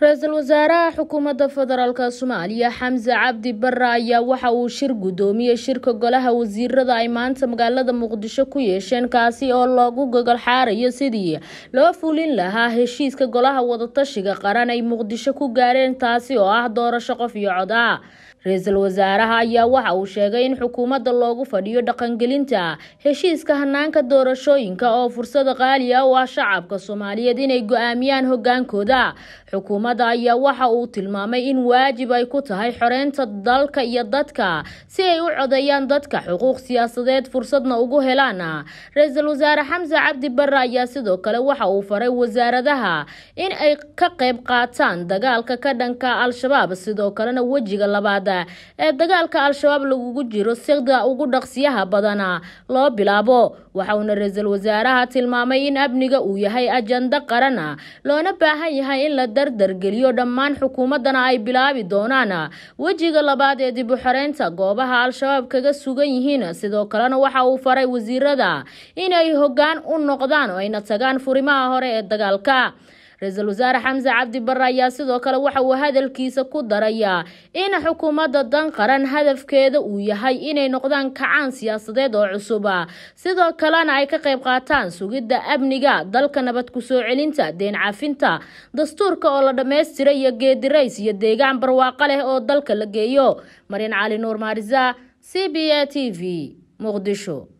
ra-iisul wasaaraha xukuumadda federaalk soomaaliya xamse cabdi barre ayaa waxa uu shir guddoomiye shirka golaha wasiirada ay maanta magaalada muqdisho ku yeesheen kaasi oo loogu gogol xaarayo sidii loo fulin lahaa heshiiska golaha wadatashiga qaran ay muqdisho ku gaareen taasi oo ah doorasho qof iyo cod ah ra-iisul wasaaraha ayaa waxa uu sheegay in xukuumadda loogu fadhiyo dhaqangelinta heshiiska hanaanka doorashooyinka oo fursada qaali ah u ah shacabka soomaaliyeed inay go-aamiyaan hogaankooda maxkamadda ayaa waxa uu tilmaamay in waajib ay ku tahay xoreynta dalka iyo dadka si ay u codeeyaan dadka xuquuq siyaasadeed fursadna ugu helaan ra-iisul wasaare xamse cabdi barre ayaa sidoo kale waxa uu faray wasaaradaha in ay ka qayb qaataan dagaalka ka dhanka al-shabaab sidoo kalena wejiga labaad ee dagaalka al-shabaab lagugu jiro sida ugu dhaqsiyaha badana loo bilaabo waxauna ra-iisul wasaaraha tilmaamay in amniga uu yahay ajando qarana loona baahan yahay in la dardar maalgeliyo dhammaan xukuumaddana ay bilaabi doonaan wejiga labaad ee dib u xareynta goobaha al-shabaab kaga sugan yihiin sidoo kalena waxa uu faray wasiirada inay hoggaan u noqdaan oo ayna tagaan furimaha hore ee dagaalka ra-iisul wasaare xamse cabdi bare ayaa sidoo kale waxa uu hadalkiisa ku darayaa in xukuumadda dan qaran hadafkeeda uu yahay inay noqdaan kacaan siyaasadeed oo cusuba sidoo kalena ay ka qayb qaataan sugidda amniga dalka nabad kusoo celinta deen caafinta dastuurka oo la dhammaystiray iyo geedirays iyo deegaan barwaaqo leh oo dalka la geeyo marian cali nuur maariza c b a t v muqdisho